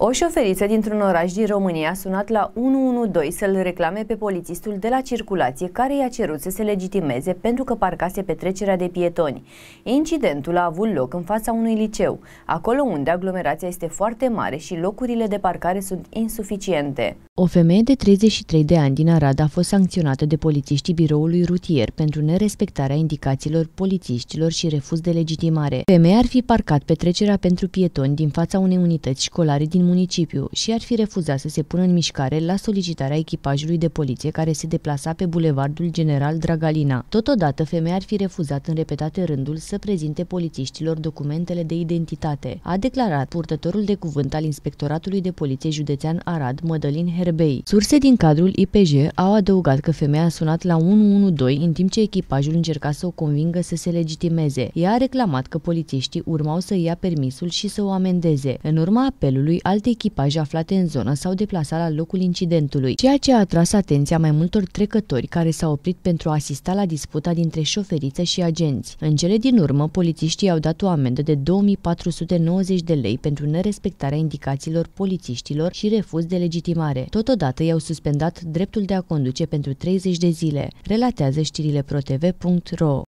O șoferiță dintr-un oraș din România a sunat la 112 să-l reclame pe polițistul de la circulație care i-a cerut să se legitimeze pentru că parcase petrecerea de pietoni. Incidentul a avut loc în fața unui liceu, acolo unde aglomerația este foarte mare și locurile de parcare sunt insuficiente. O femeie de 33 de ani din Arad a fost sancționată de polițiștii biroului rutier pentru nerespectarea indicațiilor polițiștilor și refuz de legitimare. Femeia ar fi parcat petrecerea pentru pietoni din fața unei unități școlare din municipiu și ar fi refuzat să se pună în mișcare la solicitarea echipajului de poliție care se deplasa pe bulevardul General Dragalina. Totodată, femeia ar fi refuzat în repetate rândul să prezinte polițiștilor documentele de identitate, a declarat purtătorul de cuvânt al Inspectoratului de Poliție Județean Arad, Mădălin Herbei. Surse din cadrul IPJ au adăugat că femeia a sunat la 112 în timp ce echipajul încerca să o convingă să se legitimeze. Ea a reclamat că polițiștii urmau să ia permisul și să o amendeze. În urma apelului, al alte echipaje aflate în zonă s-au deplasat la locul incidentului, ceea ce a atras atenția mai multor trecători care s-au oprit pentru a asista la disputa dintre șoferiță și agenți. În cele din urmă, polițiștii au dat o amendă de 2490 de lei pentru nerespectarea indicațiilor polițiștilor și refuz de legitimare. Totodată i-au suspendat dreptul de a conduce pentru 30 de zile, relatează știrile protv.ro.